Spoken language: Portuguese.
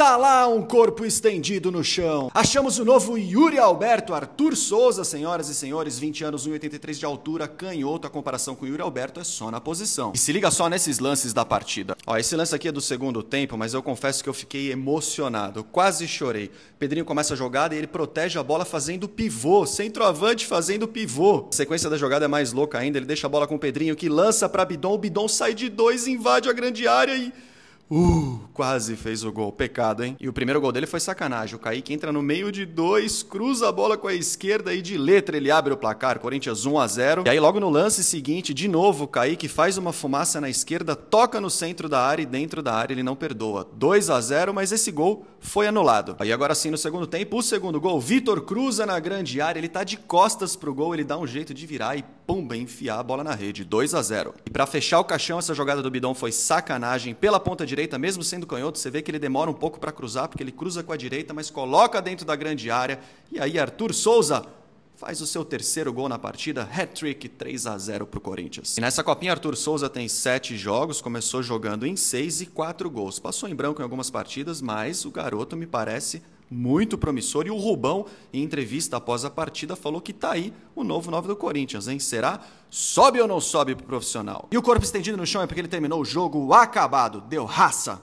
Tá lá um corpo estendido no chão. Achamos o novo Yuri Alberto Arthur Souza, senhoras e senhores, 20 anos, 1,83 de altura, canhoto. A comparação com o Yuri Alberto é só na posição. E se liga só nesses lances da partida. Ó, esse lance aqui é do segundo tempo, mas eu confesso que eu fiquei emocionado, quase chorei. Pedrinho começa a jogada e ele protege a bola fazendo pivô, centroavante fazendo pivô. A sequência da jogada é mais louca ainda, ele deixa a bola com o Pedrinho que lança para Bidon, o Bidon sai de dois, invade a grande área e Uh, quase fez o gol. Pecado, hein? E o primeiro gol dele foi sacanagem. O Kaique entra no meio de dois, cruza a bola com a esquerda e de letra ele abre o placar. Corinthians 1 a 0. E aí logo no lance seguinte, de novo, o Kaique faz uma fumaça na esquerda, toca no centro da área e dentro da área ele não perdoa. 2 a 0, mas esse gol foi anulado. Aí agora sim no segundo tempo, o segundo gol, Vitor cruza na grande área, ele tá de costas pro gol, ele dá um jeito de virar e pumba, enfiar a bola na rede. 2 a 0 E para fechar o caixão, essa jogada do Bidon foi sacanagem. Pela ponta direita, mesmo sendo canhoto, você vê que ele demora um pouco para cruzar, porque ele cruza com a direita, mas coloca dentro da grande área. E aí, Arthur Souza faz o seu terceiro gol na partida, hat-trick 3 a 0 para o Corinthians. E nessa copinha, Arthur Souza tem sete jogos, começou jogando em seis e quatro gols. Passou em branco em algumas partidas, mas o garoto me parece muito promissor. E o Rubão, em entrevista após a partida, falou que tá aí o novo 9 do Corinthians, hein? Será? Sobe ou não sobe pro profissional? E o corpo estendido no chão é porque ele terminou o jogo acabado, deu raça.